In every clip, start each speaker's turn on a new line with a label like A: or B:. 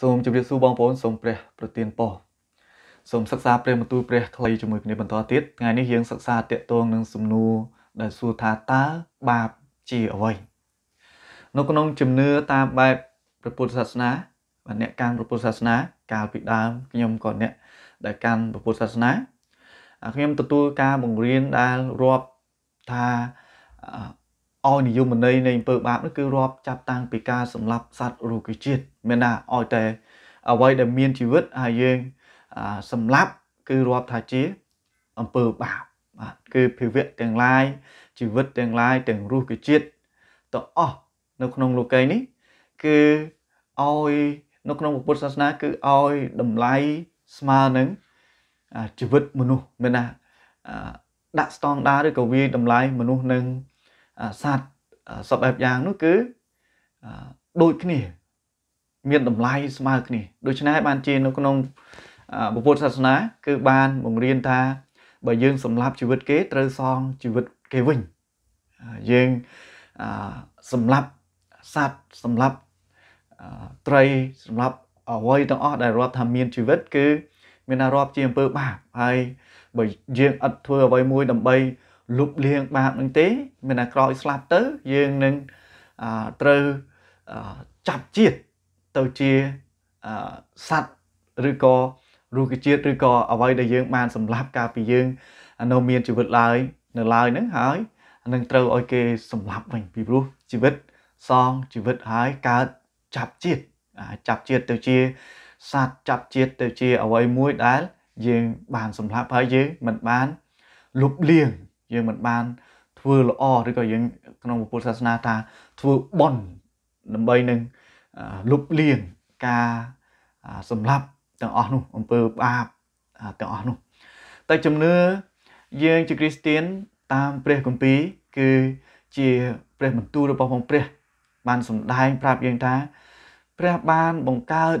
A: សូមជម្រាបសួរបងប្អូនសូមព្រះប្រទានពរសូមសិក្សាព្រះបន្ទូលព្រះគ្លីជាមួយគ្នាបន្តទៀតថ្ងៃនេះយើងសិក្សាតាក់ទងនឹងសំណួរដែលសួរថាតើបាបជាអ្វីនៅក្នុងជំនឿតាមបែបព្រះពុទ្ធសាសនាបាទអ្នកកាន់ព្រះពុទ្ធសាសនា កាលពីដើមខ្ញុំក៏អ្នកដែលកាន់ព្រះពុទ្ធសាសនាខ្ញុំទទួលការបង្រៀនដែលរាប់ថាឲ្យនិយមន័យនៃអំពើបាបនោះគឺរាប់ចាប់តាំងពីការសម្លាប់សត្វរុក្ខជាតិមានថាឲ្យតែអ្វីដែលមានជីវិតហើយយើងសម្លាប់គឺរាប់ថាជាអំពើបាបបាទគឺភាវៈទាំងឡាយជីវិតទាំងឡាយទាំងរុក្ខជាតិទៅអស់នៅក្នុងលោកីយ៍នេះគឺឲ្យនៅក្នុងពុទ្ធសាសនាគឺឲ្យតម្លៃស្មើនឹងជីវិតមនុស្សមានណាដាក់ស្តង់ដារឬក៏វាតម្លៃមនុស្សនឹងសัตว์សពបែបយ៉ាងនោះគឺដូចគ្នាមានតម្លៃស្មើគ្នាដូច្នេះបានជានៅក្នុងពុទ្ធសាសនាគឺ បានបង្រៀនថាបើយើងសម្លាប់ជីវិតគេត្រូវសងជីវិតគេវិញយើងសម្លាប់សัตว์សម្លាប់ត្រីសម្រាប់អ្វីទាំងអស់ដែលរាប់ថាមានជីវិតគឺមានតែរាប់ ជាអំពើបាបហើយបើយើងឥតធ្វើអ្វីមួយដើម្បីលុបលាងបាបនឹងទេមានតែក្រោយស្លាប់ទៅយើងនឹងត្រូវចាប់ជាតិទៅជាសัตว์ឬក៏រុក្ខជាតិឬក៏អ្វីដែលយើងបានសម្លាប់កាលពីយើងនៅមានជីវិតឡើយ នៅឡើយហ្នឹងហើយនឹងត្រូវឲ្យគេ សម្លាប់វិញពីព្រោះជីវិតសងជីវិតហើយកើតចាប់ជាតិចាប់ជាតិទៅជាសัตว์ចាប់ជាតិទៅជាអ្វីមួយដែល យើង បានសម្លាប់ហើយយើង មិនបានលុបលាងយើងមិនបានធ្វើល្អឬក៏យើងក្នុងពុទ្ធសាសនាថា ធ្វើបន់ដើម្បីនឹងលុបលាងការសម្លាប់ទាំងអស់នោះ អំពើបាបទាំងអស់នោះតែជំនឿយើងជាគ្រីស្ទៀនតាមព្រះគម្ពីរគឺជាព្រះបន្ទូលរបស់ផងព្រះ បានសម្ដែង ប្រាប់យើងថា ព្រះបានបង្កើត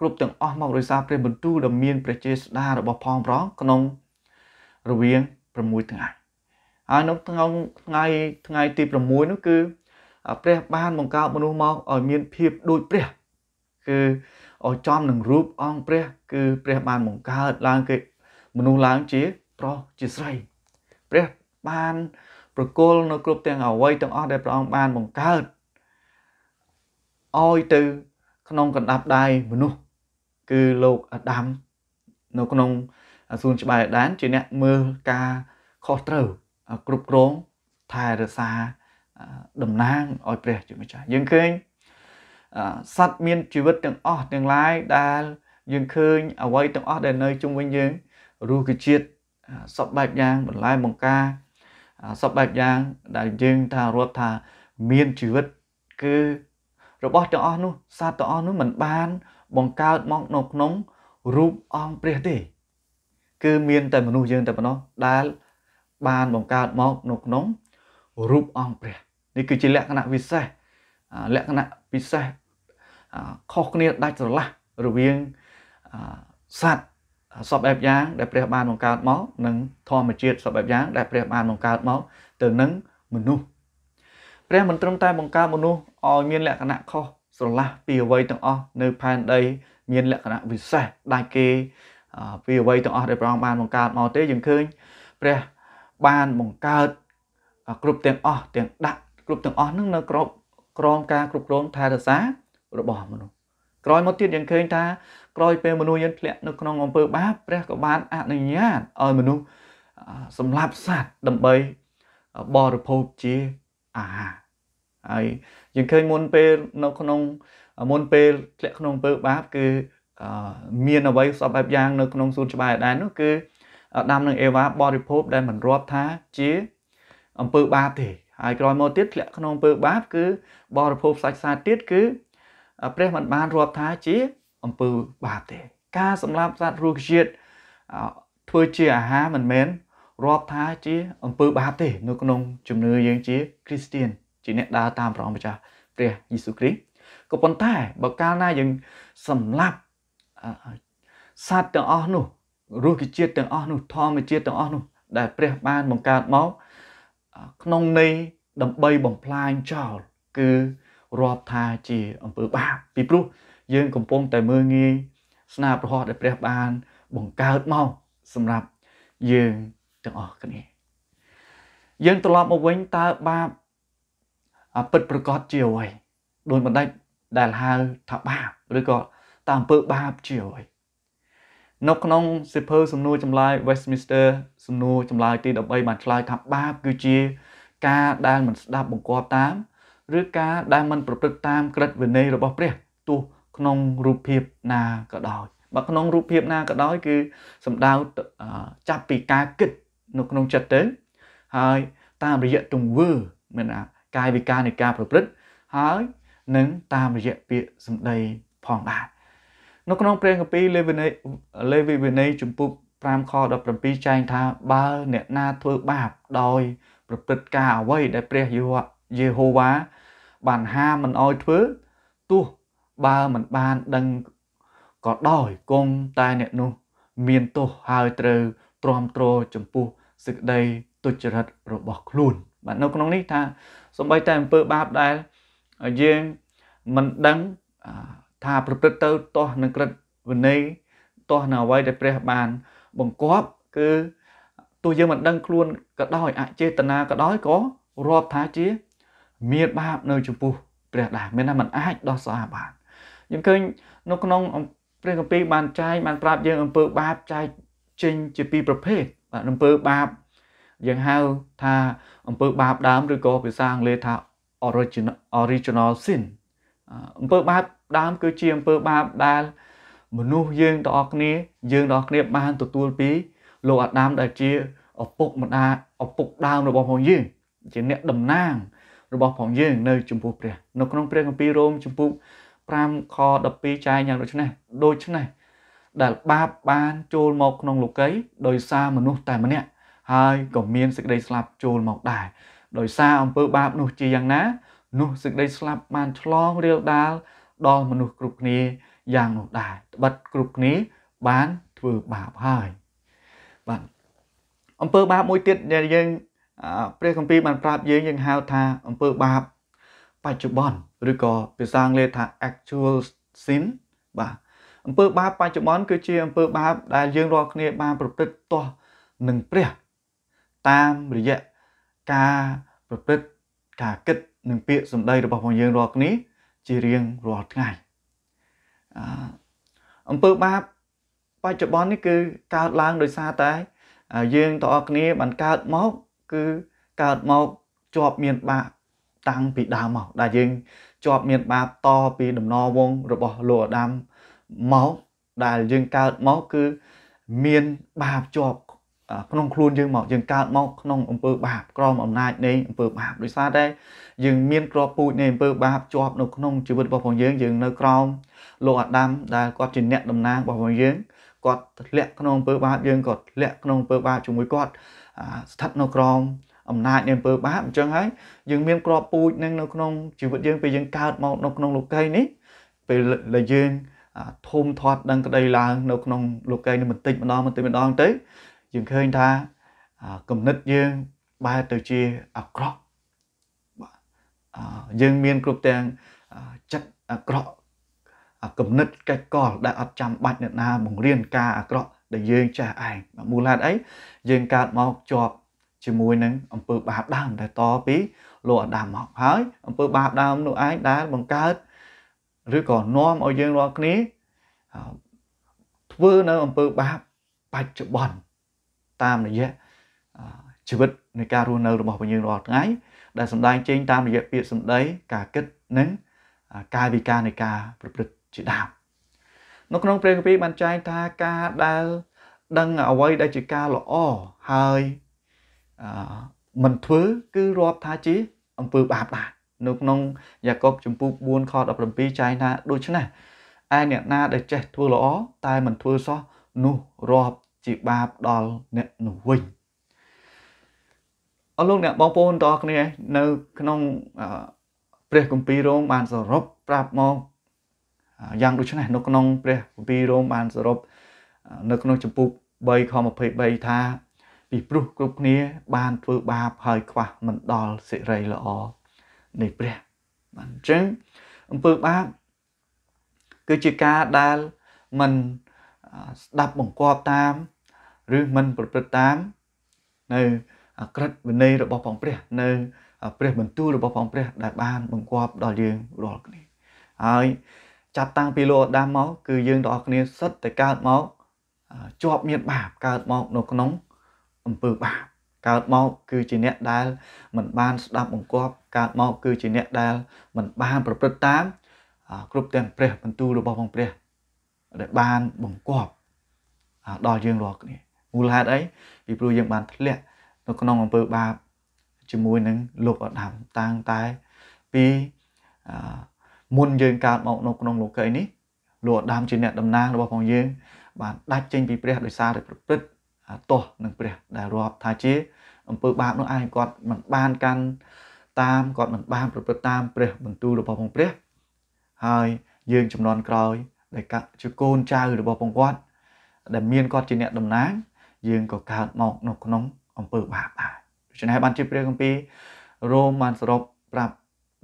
A: គ្រប់ទាំងអស់មកដោយសារព្រះបន្ទូលដ៏មានព្រះចេស្តារបស់ផងប្រងក្នុងរវាង6ថ្ងៃហើយនៅថ្ងៃថ្ងៃថ្ងៃទី6នោះគឺព្រះបានបង្កើត មនុស្សមកឲ្យមានភាពដូចព្រះគឺឲ្យចំនឹងរូបអង្គព្រះ គឺព្រះបានបង្កើតឡើងគេមនុស្សឡើងជាប្រុសជាស្រី ព្រះបានប្រគល់នៅគ្រប់ទាំងអវ័យទាំងអស់ដែលព្រះអង្គបានបង្កើតឲ្យទៅក្នុងកណ្ដាប់ដៃមនុស្សគឺលោកអាដាម នៅក្នុងសួនច្បារអេដាន ជាអ្នកមើលការខុសត្រូវគ្រប់គ្រងថែរក្សាតំណាងឲ្យព្រះជាម្ចាស់យើងឃើញ សត្វមានជីវិតទាំងអស់ទាំងឡាយដែល យើងឃើញអ្វីទាំងអស់ដែលនៅជុំវិញយើងរសជាតិសពបែបយ៉ាងបន្លែបង្ការសពបែបយ៉ាងដែលយើងថារាប់ថាមានជីវិត គឺ របស់ទាំងអស់នោះសត្វទាំងអស់នោះมันបាន បង្កើតមកនៅក្នុងរូបអង្គព្រះទេ គឺមានតែមនុស្សយើងតែប៉ុណ្ណោះដែលបានបង្កើតមកនៅក្នុងរូបអង្គព្រះនេះគឺជាលក្ខណៈពិសេសលក្ខណៈពិសេសខុសគ្នាដាច់ស្រឡះរវាងសត្វសពបែបយ៉ាងដែលព្រះបានបង្កើតមក និង ធម្មជាតិសពបែបយ៉ាងដែលព្រះ បានបង្កើតមកទៅនឹងមនុស្សព្រះមិនត្រឹមតែបង្កើតមនុស្សឲ្យមានលក្ខណៈខុសស្រឡះពីអ្វីទាំងអស់នៅផែនដី មាន លក្ខណៈវិសេសដែលគេពីអ្វីទាំងអស់ដែលព្រះអង្គបានបង្កើតមកទេយើងឃើញព្រះបានបង្កើតគ្រប់ទាំងអស់ទាំងដាក់គ្រប់ទាំងអស់នឹងនៅក្របក្រមការគ្រប់គ្រងថែរក្សារបស់មនុស្សក្រោយមកទៀតយើងឃើញថាក្រោយពេលមនុស្សយើងធ្លាក់នៅក្នុងអំពើបាបព្រះក៏បានអនុញ្ញាតឲ្យមនុស្សសម្លាប់សត្វដើម្បីបរិភោគជាអាហារហើយយើងឃើញមុនពេលនៅ ក្នុងមុនពេលធ្លាក់ក្នុងអំពើបាបគឺមានអ្វីសពបែបយ៉ាងនៅក្នុងសួនច្បារដែរនោះគឺអាដាមនិងអេវ៉ាបរិភោគដែលមិនរាប់ថាជាអំពើបាបទេហើយក្រោយមកទៀតធ្លាក់ក្នុងអំពើបាបគឺបរិភោគសាច់សាទៀតគឺព្រះមិនបានរាប់ថាជាអំពើបាបទេការសម្លាប់សត្វរស់ជាតិធ្វើជាអាហារមិនមែនរាប់ថាជាអំពើបាបទេនៅក្នុងជំនឿយើងជាគ្រីស្ទៀនជាអ្នកដើរតាមព្រះអង្គម្ចាស់ព្រះយេស៊ូវគ្រីស្ទក៏ប៉ុន្តែបើកាលណាយើងសម្លាប់សត្វទាំងអស់នោះរសជាតិទាំងអស់នោះធម្មជាតិទាំងអស់នោះដែលព្រះបានបង្កើតមកក្នុងន័យដើម្បីបំផ្លាញចោលគឺរាប់ថាជាអំពើបាប ពីព្រោះយើងកំពុងតែមើលងាយស្នាប្រហោះដែលព្រះបានបង្កើតមកសម្រាប់យើងទាំងអស់គ្នាយើងត្រឡប់មកវិញតើបាបអពិតប្រកបជាអ្វីដោយបណ្ដេចដែលហៅថាបាបឬក៏តើអំពើបាបជាអ្វីនៅក្នុងសិភើសំណួរចម្លើយ Westminster សំណួរចម្លើយទី13បានឆ្លើយថាបាបគឺជា ការដែលមិនស្ដាប់បង្គាប់តាមឬការដែលមិនប្រព្រឹត្តតាមក្រឹតវិន័យរបស់ព្រះទោះក្នុងរូបភាពណាក៏ដោយបើក្នុងរូបភាពណាក៏ដោយ គឺសំដៅចាប់ពីការគិត នៅក្នុងចិត្តទៅហើយតាមរយៈទង្វើមានកាយវិការនៃការប្រព្រឹត្តហើយនឹងតាមរយៈពាក្យសម្ដីផងដែរនៅក្នុងព្រះគម្ពីរលេវីន័យលេវីវិន័យជំពូក5ខ17ចែងថាបើអ្នកណាធ្វើបាបដោយ ប្រព្រឹត្តការអ្វីដែលព្រះយេហូវ៉ាបានហាមិនអោយធ្វើទោះបើមិនបានដឹងក៏ដោយគង់តែអ្នកនោះ មានទោសហើយត្រូវទ្រាំទ្រចំពោះសេចក្តីទុច្ចរិតរបស់ខ្លួនបាទនៅក្នុងនេះថាសម្បីតែអំពើបាបដែលយើងមិនដឹងថាប្រព្រឹត្តទៅទាស់នឹងក្រឹតវិន័យទាស់នៅអ្វីដែលព្រះបានបង្គាប់គឺទោះយើងមិនដឹងខ្លួនក៏ដោយអចេតនាក៏ដោយក៏រាប់ថាជា មាន បាប នៅ ចំពោះព្រះដែរមានថាมันអាចដោះស្រាយបានយើងឃើញនៅក្នុងព្រះគម្ពីរបានចែកបានប្រាប់យើងអំពើ បាបចែកចេញជាពីរប្រភេទបាទអំពើបាបយើងហៅថាអំពើបាបដើមឬក៏ភាសាអង់គ្លេសថា original original sin អំពើបាបដើមគឺជាអំពើបាបដែលមនុស្សយើងទាំងអស់គ្នាយើងទាំងអស់គ្នាបាន ទទួលពី លោកអាដាមដែលជាឪពុកម្ដាយឪពុកដើមរបស់ផងយើងជាអ្នកតំណាងរបស់ផងយើងនៅចំពោះព្រះនៅក្នុងព្រះគម្ពីររ៉ូមចំពោះ5ខ12ចែងយ៉ាងដូចនេះដូចនេះដែលបាបបានចូលមកក្នុងលោកីដោយសារមនុស្សតែម្នាក់ហើយក៏មានសេចក្តីស្លាប់ចូលមកដែរដោយសារអំពើ បាបនោះជាយ៉ាងណានោះសេចក្តីស្លាប់បានឆ្លងរាលដាលដល់មនុស្សគ្រប់គ្នាយ៉ាងនោះដែរត្បិតគ្រប់គ្នាបានធ្វើបាបហើយបាទអំពើបាបមួយទៀតដែលយើងព្រះគម្ពីរបានប្រាប់យើងយើងហៅថាអំពើបាបបច្ចុប្បន្នឬក៏ភាសាអង់គ្លេសថា actual sin បាទអំពើបាបបច្ចុប្បន្នគឺជា អំពើបាបដែលយើងរាល់គ្នា បានប្រព្រឹត្តទាស់នឹងព្រះតាមរយៈការប្រព្រឹត្តការគិតនិងពាក្យសម្ដីរបស់យើងរាល់គ្នាជារៀងរាល់ថ្ងៃអអំពើបាប បច្ចុប្បន្ននេះគឺកើតឡើងដោយសារតែ យើងតអគ្នាបានកើតមកគឺកើតមកជាប់ មានបាប តាំងពីដើមមកដែលយើងជាប់មានបាបតពីដំណរវង របស់លោកអាដាមមកដែលយើងកើតមកគឺមានបាបជាប់ក្នុងខ្លួនយើងមកយើងកើតមកក្នុងអំពើបាបក្រមអំណាចនៃអំពើបាបដោយសារតែយើងមានក្របពូជនៃអំពើបាបជាប់នៅក្នុងជីវិតរបស់ផងយើងយើងនៅក្រោមលោកអាដាមដែលគាត់ជាអ្នកតំណាងរបស់ផងយើងគាត់ធ្លាក់ក្នុងអំពើបាបយើងគាត់ធ្លាក់ក្នុងអំពើបាបជាមួយគាត់ស្ថិតនៅក្រោមអំណាចនៃអំពើបាបអញ្ចឹងហើយយើងមានក្របពូជនឹងនៅក្នុងជីវិតយើងពេលយើងកើតមកនៅក្នុងលោកីយ៍នេះពេលដែលយើងធំធាត់ដឹងក្តីឡើងនៅក្នុងលោកីយ៍នេះបន្តិចម្ដងបន្តិចម្ដងទៅយើងឃើញថាគំនិតយើងបែរទៅជាអាក្រក់បាទយើងមានគ្រប់ទាំងចិត្តអាក្រក់គំនិតកិច្ចកលដែលអត់ចាំបាច់អ្នកណាបង្រៀនការអាក្រក់ដែលយើងចេះឯងមូលហេតុអីយើងកើតមកជាប់ ជាមួយនឹងអំពើបាបដើមដែលតពីលោកអាដាមមកហើយអំពើបាបដើមនោះឯងដែលបង្កើតឬក៏នាំឲ្យយើងរាល់គ្នាធ្វើនៅអំពើបាបបច្ចុប្បន្នតាមរយៈជីវិតនៃការរស់នៅរបស់ពួកយើងរាល់ថ្ងៃដែលសម្ដែងចេញតាមរយៈពាក្យសម្ដីការគិតនិងកាយវិការនៃការប្រព្រឹត្តជាដើមនៅក្នុងព្រះគម្ពីរបានចែងថាការដែលដឹងអ្វីដែលជាការល្អហើយអឺមិនធ្វើគឺរាប់ថាជា អំពើបាបដែរនៅក្នុងយ៉ាកុបចំពោះ4ខ17ចែងថាដូច្នេះឯអ្នកណាដែលចេះធ្វើល្អតែមិនធ្វើសោះនោះរាប់ជាបាបដល់អ្នកនោះវិញអរលោកអ្នកបងប្អូនទាំងអស់គ្នា នៅ ក្នុងព្រះគម្ពីររ៉ូមបានសរុបប្រាប់មកយ៉ាងដូចនេះនៅក្នុង ព្រះគម្ពីររ៉ូមបានសរុបនៅក្នុងចំពុក3ខ23ថាពីព្រោះគ្រប់គ្នាបានធ្វើបាប ហើយខ្វះមិនដល់សេរីល្អនៃព្រះបានអញ្ចឹងអំពើបាប គឺជាការដែលមិនស្ដាប់បង្គាប់តាមឬមិនប្រព្រឹត្តតាមនៅអក្រិតវិន័យរបស់ផងព្រះ នៅព្រះបន្ទូលរបស់ផងព្រះដែលបានបង្គាប់ដល់យើងរាល់គ្នាហើយចាប់តាំងពីលោកអាដាមមកគឺយើងទាំងអស់គ្នាសិតតែកើតមកជាប់ មានបាបកើតមកនៅក្នុងអំពើបាបកើតមកគឺជាអ្នកដែលមិនបាន ស្ដាប់បង្គាប់កើតមកគឺជាអ្នកដែលមិនបាន ប្រព្រឹត្តតាម គ្រប់ទាំងព្រះ បន្ទូលរបស់ផងព្រះដែលបានបង្គាប់ដល់យើងរាល់គ្នាមូលហេតុអីពីព្រោះយើងបានធ្លាក់នៅក្នុងអំពើបាបជាមួយនឹងលោកអដាមតាំងតែពីមុនយើងកើតមកនៅក្នុងលោកីនេះលោកអដាមជាអ្នកតំណាងរបស់ផងយើងបានដាច់ចេញពីព្រះដោយសារតែប្រព្រឹត្តទោសនឹងព្រះដែលរាប់ ថាជាអំពើបាបនោះឯងគាត់មិនបានកាន់តាមគាត់មិនបាន ប្រព្រឹត្តតាមព្រះបន្ទូលរបស់ផងព្រះហើយយើងចំនួនក្រោយដែលជាកូនចៅរបស់ផងគាត់ដែលមានគាត់ជាអ្នកតំណាងយើងក៏កើតមក នៅក្នុងអំពើបាបដែរដូច្នេះបានជាព្រះគម្ពីររ៉ូមបានសរុបប្រាប់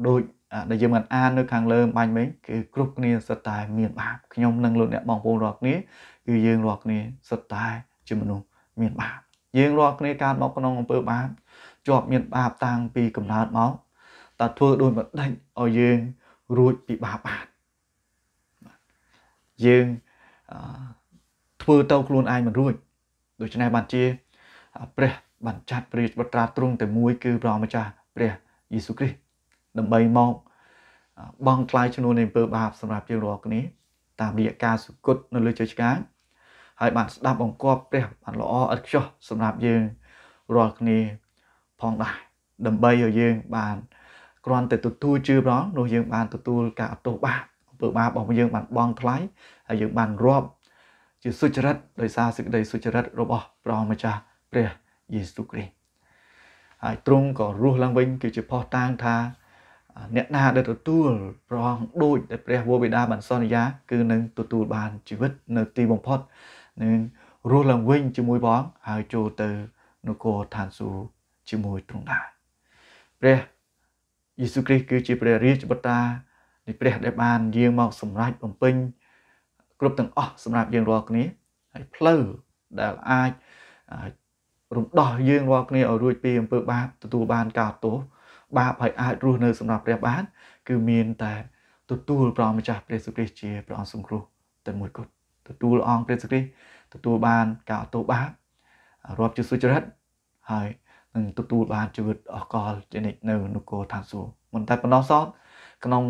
A: ដូចដែលយើងបានអាននៅខាងលើ បាញ់មិញគឺគ្រប់គ្នាសិតតែមានបាបខ្ញុំនិងលោកអ្នកបងប្អូនរាល់គ្នាគឺយើងរាល់គ្នាសិតតែជាមនុស្សមានបាបយើងរាល់គ្នាកើតមកក្នុងអំពើបាបជាប់ មាន បាប តាំងពីកំណើតមកតើធ្វើដូចមិនដាច់ឲ្យយើងរួចពីបាបបានយើងធ្វើទៅខ្លួនឯងមិនរួចដូច្នេះបានជាព្រះបានចាត់ព្រះរាជបុត្រាទ្រង់តែមួយ គឺព្រះម្ចាស់ព្រះយេស៊ូវគ្រីស្ទដើម្បីមកបងថ្លៃឈ្នួលនៃអំពើបាបសម្រាប់យើងរាល់គ្នាតាមរយៈការសុគតនៅលើជ័យឆ្កាងហើយបានស្ដាប់បង្គាប់ព្រះបានល្អឥតខ្ចោះសម្រាប់យើងរាល់គ្នាផងដែរដើម្បីឲ្យយើង បានគ្រាន់តែទទួលជឿព្រះនោះយើងបានទទួលការអត់ទោសបាបអំពើបាបរបស់យើង បានបងថ្លៃហើយយើងបានរាប់ជាសុចរិតដោយសារសេចក្តីសុចរិតរបស់ព្រះម្ចាស់ព្រះយេស៊ូវគ្រីស្ទហើយទ្រង់ក៏រស់ឡើងវិញគឺជាផុសតាងថា អ្នកណាដែលទទួលប្រងដូចដែលព្រះវរបិតាបានសន្យាគឺនឹងទទួលបានជីវិតនៅទីបំផុតនឹងរស់ឡើងវិញជាមួយព្រះអង្គហើយចូលទៅនគរឋានសួគ៌ជាមួយទ្រង់ដែរព្រះយេស៊ូវគ្រីស្ទគឺជាព្រះរាជបុតានៃព្រះដែលបានយាងមកសម្រេចបំពេញគ្រប់ទាំងអស់សម្រាប់យើងរាល់គ្នាហើយផ្លូវដែលអាចរំដោះយើងរាល់គ្នាឲ្យរួចពីអំពើ បាបទទួលបានកោតទោសបាបហើយអាចរស់នៅសម្រាប់ព្រះបាន គឺមាន តែ ទទួលព្រះម្ចាស់ព្រះសុគ្រីស្ទជាព្រះអង្គសង្គ្រោះតែមួយគត់ទទួលអង្គព្រះសុគ្រីស្ទទទួលបានការអត់ទោសបាបរាប់ជាសុចរិតហើយ នឹងទទួលបានជីវិតអកលជានិច្ចនៅនគរឋានសួគ៌មិនតែប៉ុណ្ណោះសោះក្នុង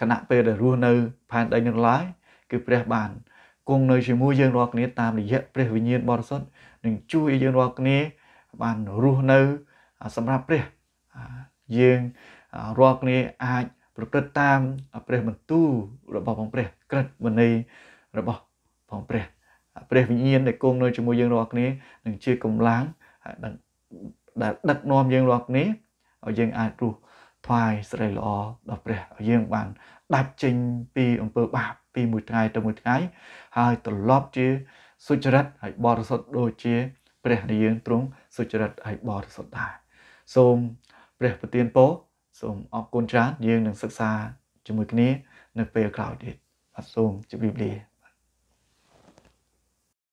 A: គណៈពេលដែលរស់នៅផែនដីនឹងឡើយគឺព្រះបានគង់នៅជាមួយយើងរាល់គ្នាតាមរយៈព្រះវិញ្ញាណបរិសុទ្ធនឹងជួយឲ្យយើងរាល់គ្នាបានរស់នៅ សម្រាប់ព្រះយើងរាល់គ្នាអាចប្រព្រឹត្តតាមព្រះបន្ទូលរបស់ផងព្រះក្រឹតវិន័យរបស់ផងព្រះព្រះវិញ្ញាណដែលគង់នៅជាមួយយើងរាល់គ្នានឹងជាកម្លាំងដែលដឹកនាំយើងរាល់គ្នាឲ្យយើងអាចរស់ថ្វាយសេរីល្អដល់ព្រះឲ្យយើងបាន ដាច់ចេញពីអំពើបាបពីមួយថ្ងៃទៅមួយថ្ងៃ ហើយត្រឡប់ជាសុចរិតហើយបរិសុទ្ធដូចជា ព្រះរាជាទ្រង់សុចរិតហើយបរិសុទ្ធដែរសូមព្រះប្រទានពរសូមអរគុណច្រើន យើងនឹងសិក្សាជាមួយគ្នានៅ ពេលក្រោយទៀតបាទសូមជម្រាបលា